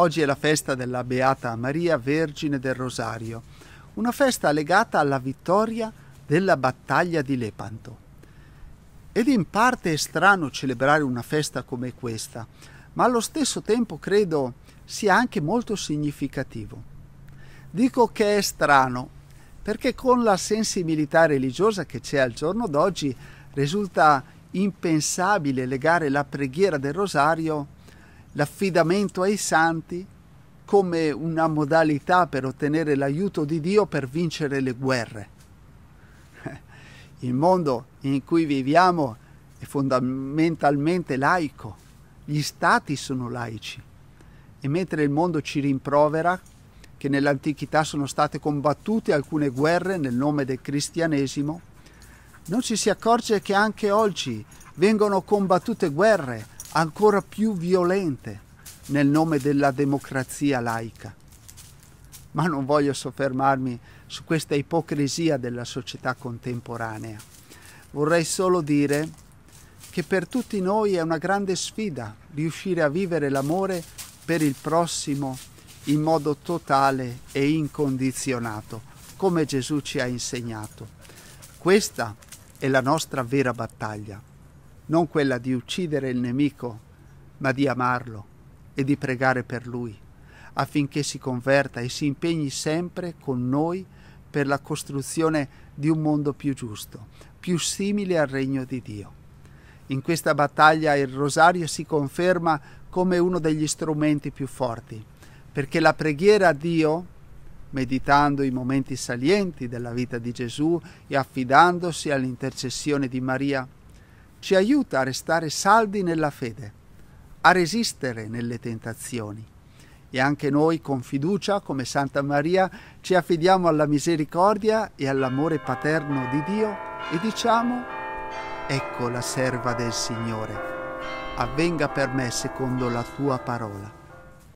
Oggi è la festa della Beata Maria Vergine del Rosario, una festa legata alla vittoria della battaglia di Lepanto. Ed in parte è strano celebrare una festa come questa, ma allo stesso tempo credo sia anche molto significativo. Dico che è strano perché con la sensibilità religiosa che c'è al giorno d'oggi risulta impensabile legare la preghiera del rosario l'affidamento ai santi come una modalità per ottenere l'aiuto di Dio per vincere le guerre. Il mondo in cui viviamo è fondamentalmente laico, gli stati sono laici e mentre il mondo ci rimprovera che nell'antichità sono state combattute alcune guerre nel nome del cristianesimo, non ci si accorge che anche oggi vengono combattute guerre ancora più violente nel nome della democrazia laica. Ma non voglio soffermarmi su questa ipocrisia della società contemporanea. Vorrei solo dire che per tutti noi è una grande sfida riuscire a vivere l'amore per il prossimo in modo totale e incondizionato, come Gesù ci ha insegnato. Questa è la nostra vera battaglia non quella di uccidere il nemico, ma di amarlo e di pregare per lui, affinché si converta e si impegni sempre con noi per la costruzione di un mondo più giusto, più simile al regno di Dio. In questa battaglia il rosario si conferma come uno degli strumenti più forti, perché la preghiera a Dio, meditando i momenti salienti della vita di Gesù e affidandosi all'intercessione di Maria, ci aiuta a restare saldi nella fede, a resistere nelle tentazioni. E anche noi con fiducia, come Santa Maria, ci affidiamo alla misericordia e all'amore paterno di Dio e diciamo, ecco la serva del Signore, avvenga per me secondo la tua parola.